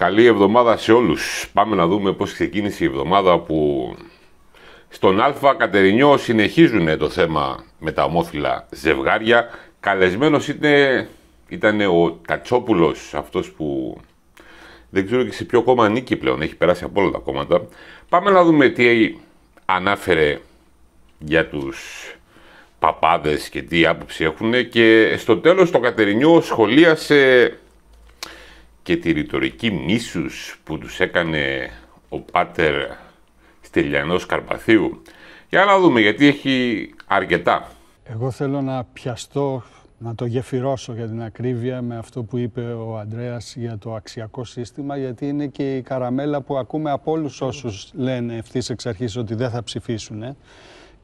Καλή εβδομάδα σε όλους. Πάμε να δούμε πώς ξεκίνησε η εβδομάδα που στον Α Κατερινιό συνεχίζουν το θέμα με τα ομόφυλα ζευγάρια. Καλεσμένος ήταν, ήταν ο Τατσόπουλος, αυτός που δεν ξέρω και σε ποιο κόμμα νίκη πλέον, έχει περάσει από όλα τα κόμματα. Πάμε να δούμε τι ανάφερε για τους παπάδες και τι άποψη έχουν και στο τέλος το Κατερινιό σχολίασε και τη ρητορική μίσους που τους έκανε ο Πάτερ Στυλιανός Καρπαθίου. Για να δούμε, γιατί έχει αρκετά. Εγώ θέλω να πιαστώ, να το γεφυρώσω για την ακρίβεια με αυτό που είπε ο Ανδρέας για το αξιακό σύστημα, γιατί είναι και η καραμέλα που ακούμε από όλους όσους λένε ευθύς εξ αρχής ότι δεν θα ψηφίσουν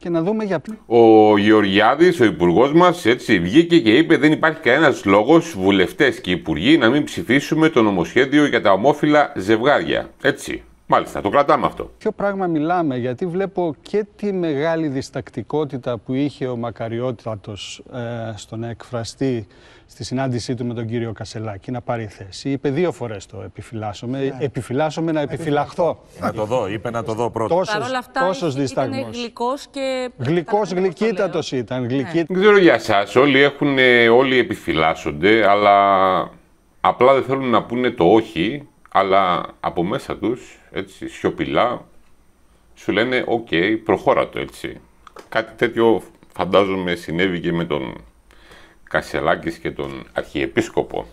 να δούμε για Ο Γεωργιάδης, ο υπουργός μας, έτσι βγήκε και είπε: Δεν υπάρχει κανένας λόγος βουλευτές και υπουργοί να μην ψηφίσουμε το νομοσχέδιο για τα ομόφυλα ζευγάρια. Έτσι. Μάλιστα, το κρατάμε αυτό. Ποιο πράγμα μιλάμε, γιατί βλέπω και τη μεγάλη διστακτικότητα που είχε ο Μακαριότατος ε, στον στο να εκφραστεί στη συνάντησή του με τον κύριο Κασελάκη να πάρει θέση. Είπε δύο φορές το επιφυλάσσομαι. Ναι. Επιφυλάσσομαι να επιφυλαχθώ. Να το δω, είπε να το δω πρώτα. Τόσος Παρ' γλυκός και. Γλυκός, γλυκύτατο ήταν. Ναι. Δεν ξέρω για εσά. Όλοι, έχουν, όλοι επιφυλάσσονται, αλλά απλά δεν θέλουν να πούνε το όχι, αλλά από μέσα τους, έτσι σιωπηλά, σου λένε: Οκ, προχώρα το έτσι. Κάτι τέτοιο φαντάζομαι συνέβη και με τον Κασελάκης και τον Αρχιεπίσκοπο.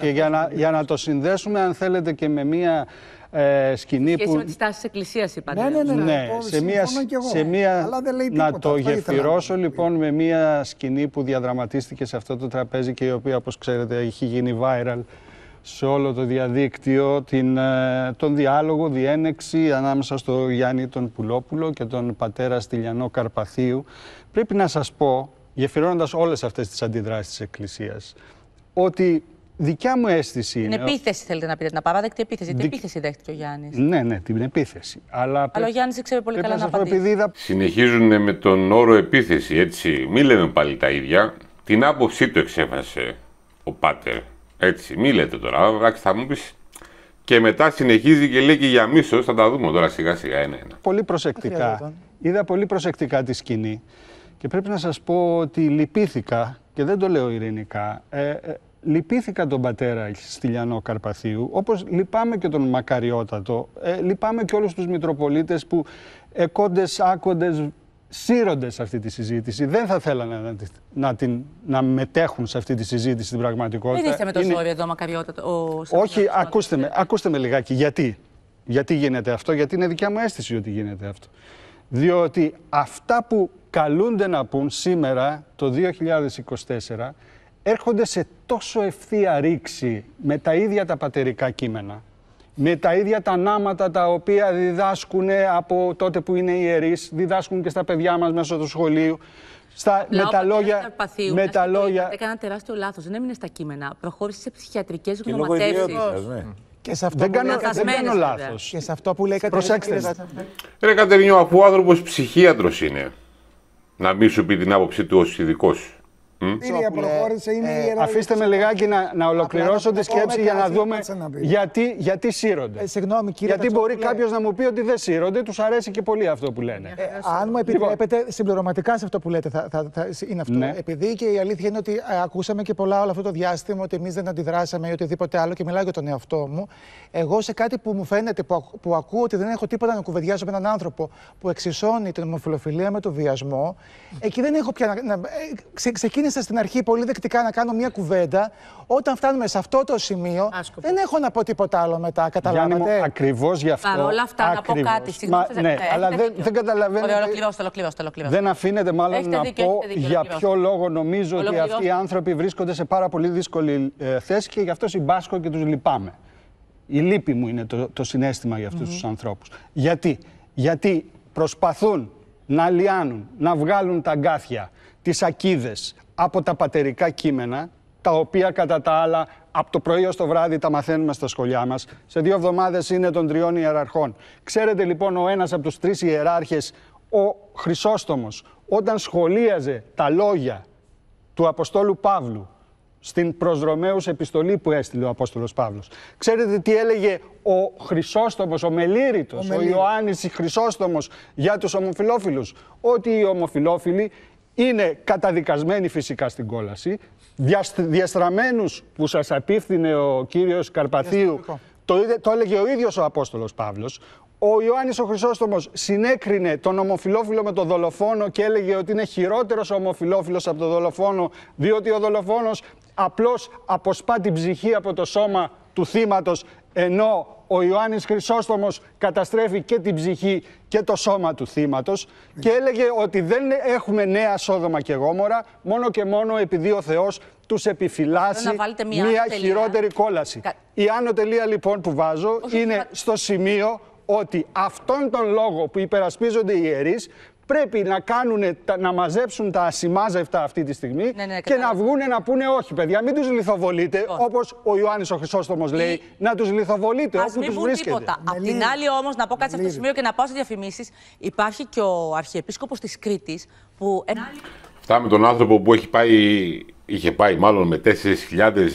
Και για να, για να το συνδέσουμε αν θέλετε και με μία ε, σκηνή Σχέση που... με τις τάσεις εκκλησίας είπατε. Ναι, ναι, ναι, ναι, σε μία... να το γεφυρώσω λοιπόν με μία σκηνή που διαδραματίστηκε σε αυτό το τραπέζι και η οποία όπως ξέρετε έχει γίνει viral σε όλο το διαδίκτυο την, τον διάλογο, διένεξη ανάμεσα στο Γιάννη τον Πουλόπουλο και τον πατέρα Στυλιανό Καρπαθίου. Πρέπει να σας πω γεφυρώνοντας όλες αυτές τις αντιδράσεις της εκκλησίας. ότι δικιά μου αίσθηση είναι... Την επίθεση θέλετε να πείτε, την απαράδεκτη επίθεση. Την επίθεση δέχτηκε ο Γιάννης. Ναι, ναι, την επίθεση. Αλλά, Αλλά ο Γιάννης ξέρει πολύ καλά να πει. Συνεχίζουν με τον όρο επίθεση, έτσι. Μην λέμε πάλι τα ίδια. Την άποψή του εξέφασε ο Πάτερ. Έτσι, μη λέτε τώρα. Εντάξει, θα μου πεις. Και μετά συνεχίζει και λέει και για μίσος. Θα τα δούμε τώρα σιγά σιγά Πολύ προσεκτικά. Λοιπόν. Είδα πολύ προσεκτικά τη σκηνή. Και πρέπει να σας πω ότι λυπήθηκα, και δεν το λέω ειρηνικά, ε, ε, λυπήθηκα τον πατέρα Στυλιανό Καρπαθίου, όπως λυπάμαι και τον Μακαριότατο, ε, λυπάμαι και όλους τους Μητροπολίτες που εκόντες, άκοντες, σύροντες αυτή τη συζήτηση. Δεν θα θέλανε να, να, την, να μετέχουν σε αυτή τη συζήτηση στην πραγματικότητα. Μην είστε με το Είναι... εδώ, Μακαριότατο. Όχι, ακούστε με, ακούστε με λιγάκι. Γιατί. Γιατί γίνεται αυτό, γιατί είναι δικιά μου αίσθηση ότι γίνεται αυτό. Διότι αυτά που καλούνται να πούν σήμερα το 2024 έρχονται σε τόσο ευθεία ρήξη με τα ίδια τα πατερικά κείμενα, με τα ίδια τα νάματα τα οποία διδάσκουν από τότε που είναι ιερείς, διδάσκουν και στα παιδιά μας μέσω του σχολείου, στα, Λάω, με τα λόγια. Με τα Έκανα τεράστιο λάθος. Δεν έμεινε στα κείμενα. Προχώρησε σε ψυχιατρικές γνωματεύσεις. Ναι. Και σε αυτό δεν, που δεν λάθο. Και σε αυτό που λέει Προσέξτε. Ρε Κατερινιό, αφού ο άνθρωπος ψυχίατρος είναι, να μην σου πει την άποψή του ως ειδικός. Ε, η προχώρησε, είναι η Αφήστε με λιγάκι να, να ολοκληρώσω τη σκέψη ε, για να δούμε γιατί, γιατί σύρονται. Ε, συγγνώμη, κύριε γιατί μπορεί κάποιος να μου πει ότι δεν σύρονται, τους αρέσει και πολύ αυτό που λένε. αν μου λοιπόν. επιτρέπετε, συμπληρωματικά σε αυτό που λέτε θα, θα, είναι αυτό. Ναι. Επειδή και η αλήθεια είναι ότι ακούσαμε και πολλά όλο αυτό το διάστημα ότι εμείς δεν αντιδράσαμε ή οτιδήποτε άλλο και μιλάω για τον εαυτό μου. Εγώ σε κάτι που μου φαίνεται, που, ακούω ότι δεν έχω τίποτα να κουβεντιάσω με έναν άνθρωπο που εξισώνει την ομοφιλοφιλία με τον βιασμό, εκεί δεν έχω πια να. να, ξεκίνησα στην αρχή πολύ δεκτικά να κάνω μια κουβέντα. Όταν φτάνουμε σε αυτό το σημείο, δεν έχω να πω τίποτα άλλο μετά. Καταλάβατε. Ακριβώς γι' αυτό. Παρ' όλα αυτά, ακριβώς. να πω κάτι. Συγγνώμη, δεν ναι, αλλά δεν, δεν καταλαβαίνω. ολοκληρώστε, ολοκληρώστε. Δεν αφήνεται μάλλον να πω για ποιο λόγο νομίζω ότι αυτοί οι άνθρωποι βρίσκονται σε πάρα πολύ δύσκολη ε, θέση και γι' αυτό συμπάσχω και τους λυπάμαι. Η λύπη μου είναι το, συνέστημα για αυτούς τους ανθρώπους. Γιατί? Γιατί προσπαθούν να λιάνουν, να βγάλουν τα αγκάθια, τις ακίδες, από τα πατερικά κείμενα, τα οποία κατά τα άλλα από το πρωί ως το βράδυ τα μαθαίνουμε στα σχολιά μας. Σε δύο εβδομάδες είναι των τριών ιεραρχών. Ξέρετε λοιπόν ο ένας από τους τρεις ιεράρχες, ο Χρυσόστομος, όταν σχολίαζε τα λόγια του Αποστόλου Παύλου στην Ρωμαίους επιστολή που έστειλε ο Απόστολος Παύλος. Ξέρετε τι έλεγε ο Χρυσόστομος, ο Μελήρητος, ο, ο Ιωάννης Χρυσόστομος για τους ομοφιλόφιλους. Ότι οι ομοφιλόφιλοι είναι καταδικασμένοι φυσικά στην κόλαση. Διαστραμμένους που σας απίφθινε ο κύριος Καρπαθίου, το, το έλεγε ο ίδιος ο Απόστολος Παύλος, ο Ιωάννης ο Χρυσόστομος συνέκρινε τον ομοφιλόφιλο με τον δολοφόνο και έλεγε ότι είναι χειρότερος ο ομοφιλόφιλος από τον δολοφόνο, διότι ο δολοφόνος απλώς αποσπά την ψυχή από το σώμα του θύματος, ενώ ο Ιωάννης Χρυσόστομος καταστρέφει και την ψυχή και το σώμα του θύματος και έλεγε ότι δεν έχουμε νέα Σόδομα και Γόμορα μόνο και μόνο επειδή ο Θεός τους επιφυλάσσει μία, μία χειρότερη κόλαση. Η άνω λοιπόν που βάζω είναι στο σημείο ότι αυτόν τον λόγο που υπερασπίζονται οι ιερείς πρέπει να, κάνουν, να μαζέψουν τα ασημάζευτα αυτή τη στιγμή ναι, ναι, ναι και να βγουν να πούνε όχι, παιδιά. Μην τους λιθοβολείτε, λοιπόν. όπως ο Ιωάννης ο Χρυσότομο λέει, να τους λιθοβολείτε Ας όπου του βρίσκεται. Τίποτα. Απ' την άλλη, όμως, να πω κάτι σε αυτό το σημείο και να πάω σε διαφημίσεις. Υπάρχει και ο Αρχιεπίσκοπος της Κρήτης που. Ε- Φτάμε τον άνθρωπο που έχει πάει είχε πάει μάλλον με 4.000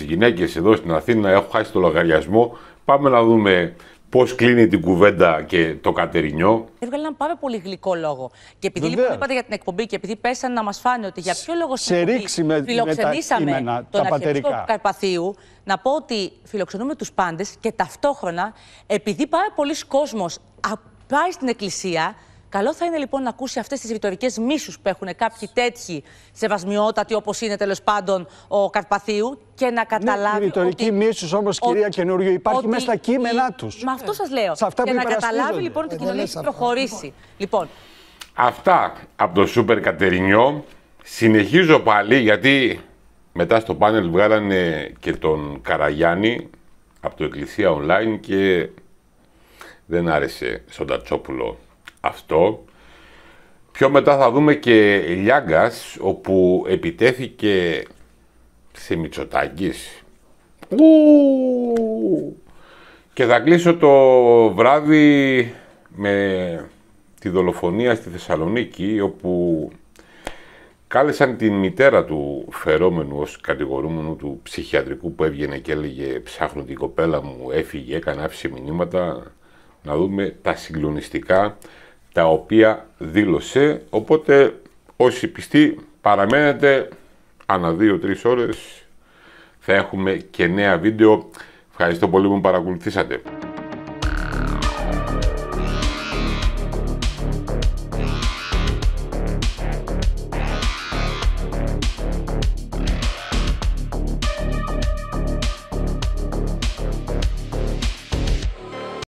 γυναίκες εδώ στην Αθήνα, έχω χάσει το λογαριασμό. Πάμε να δούμε πώς κλείνει την κουβέντα και το κατερινιό. Έβγαλε έναν πάρα πολύ γλυκό λόγο. Και επειδή Βεβαίως. λοιπόν είπατε για την εκπομπή και επειδή πέσαν να μας φάνε ότι για ποιο λόγο συνεχίζει φιλοξενήσαμε με τον αρχιεπίσκοπο Καρπαθίου, να πω ότι φιλοξενούμε τους πάντες και ταυτόχρονα επειδή πάρα πολλοί κόσμος πάει στην εκκλησία Καλό θα είναι λοιπόν να ακούσει αυτές τις ρητορικές μίσους που έχουν κάποιοι τέτοιοι σεβασμιότατοι, όπως είναι τέλος πάντων ο Καρπαθίου, και να ναι, καταλάβει. Ναι, η ρητορική μίσους όμως, κυρία Καινούριο, υπάρχει μέσα στα κείμενά τους. Μα αυτό σας λέω. Σε αυτά και να καταλάβει λοιπόν ότι η ε, κοινωνία έχει προχωρήσει. Λοιπόν. Αυτά από το Σούπερ Κατερινιό. Συνεχίζω πάλι γιατί μετά στο πάνελ βγάλανε και τον Καραγιάννη από το Εκκλησία Online και δεν άρεσε στον Τατσόπουλο αυτό. Πιο μετά θα δούμε και Λιάγκας, όπου επιτέθηκε σε Μητσοτάκης. Και θα κλείσω το βράδυ με τη δολοφονία στη Θεσσαλονίκη, όπου κάλεσαν την μητέρα του φερόμενου ως κατηγορούμενου του ψυχιατρικού που έβγαινε και έλεγε «Ψάχνω την κοπέλα μου, έφυγε, έκανε άφησε μηνύματα». Να δούμε τα συγκλονιστικά τα οποία δήλωσε. Οπότε όσοι πιστοί παραμένετε ανά 2-3 ώρες θα έχουμε και νέα βίντεο. Ευχαριστώ πολύ που παρακολουθήσατε.